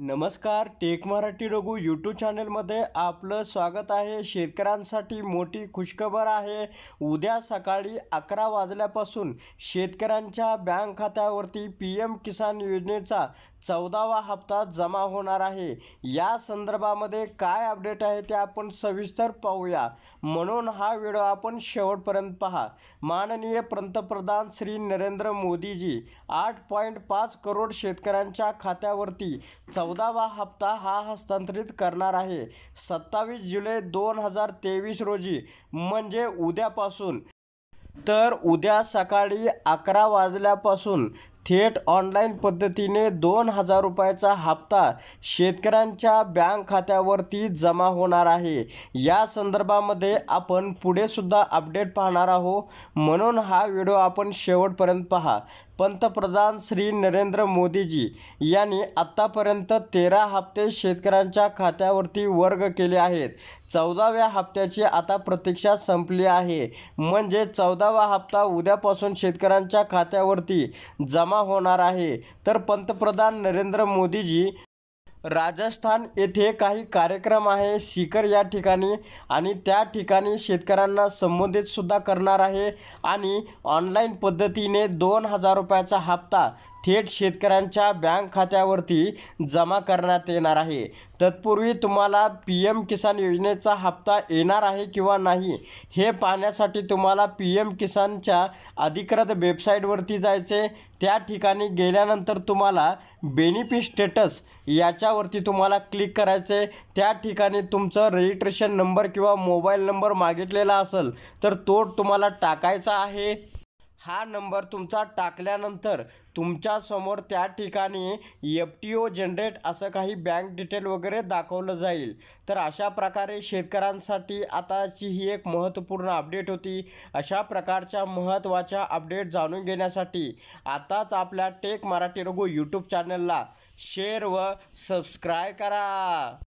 नमस्कार take Marathi Raghu YouTube चॅनलमध्ये आपलं स्वागत आहे शेतकऱ्यांसाठी मोठी खुशखबर आहे उद्या सकाळी अकरा वाजल्यापासून शेतकऱ्यांच्या बँक खात्यावरती पी एम किसान योजनेचा चौदावा हप्ता जमा होणार आहे या संदर्भामध्ये काय अपडेट आहे ते आपण सविस्तर पाहूया म्हणून हा व्हिडिओ आपण शेवटपर्यंत पहा माननीय पंतप्रधान श्री नरेंद्र मोदीजी आठ पॉईंट पाच करोड शेतकऱ्यांच्या खात्यावरती चौ चौदावा हप्ता हा हस्तांतरित करणार आहे सत्तावीस जुलै दोन हजार तेवीस रोजी म्हणजे उद्यापासून तर उद्या सकाळी अकरा वाजल्यापासून थेट ऑनलाईन पद्धतीने दोन हजार रुपयाचा हप्ता शेतकऱ्यांच्या बँक खात्यावरती जमा होणार आहे या संदर्भामध्ये आपण पुढेसुद्धा अपडेट पाहणार आहोत म्हणून हा व्हिडिओ आपण शेवटपर्यंत पहा पंतप्रधान श्री नरेंद्र मोदीजी यांनी आत्तापर्यंत तेरा हप्ते शेतकऱ्यांच्या खात्यावरती वर्ग केले आहेत चौदाव्या हप्त्याची आता प्रतीक्षा संपली आहे म्हणजे चौदावा हप्ता उद्यापासून शेतकऱ्यांच्या खात्यावरती जमा होणार आहे तर पंतप्रधान नरेंद्र मोदीजी राजस्थान येथे काही कार्यक्रम आहे सीकर या ठिकाणी आणि त्या ठिकाणी शेतकऱ्यांना संबोधित सुद्धा करणार आहे आणि ऑनलाईन पद्धतीने दोन हजार रुपयाचा हप्ता थेट शेतकऱ्यांच्या बँक खात्यावरती जमा करण्यात येणार आहे तत्पूर्वी तुम्हाला पी एम किसान योजनेचा हप्ता येणार आहे किंवा नाही हे पाहण्यासाठी तुम्हाला पी एम किसानच्या अधिकृत वेबसाईटवरती जायचे त्या ठिकाणी गेल्यानंतर तुम्हाला बेनिफिट स्टेटस याच्यावरती तुम्हाला क्लिक करायचे त्या ठिकाणी तुमचं रजिस्ट्रेशन नंबर किंवा मोबाईल नंबर मागितलेला असेल तर तो तुम्हाला टाकायचा आहे हा नंबर तुमचा टाकल्यानंतर तुमच्यासमोर त्या ठिकाणी एफ टी ओ जनरेट असं काही बँक डिटेल वगैरे दाखवलं जाईल तर अशा प्रकारे शेतकऱ्यांसाठी आताची ही एक महत्त्वपूर्ण अपडेट होती अशा प्रकारच्या महत्त्वाच्या अपडेट जाणून घेण्यासाठी आताच आपल्या टेक मराठी रघु यूट्यूब चॅनलला शेअर व सबस्क्राईब करा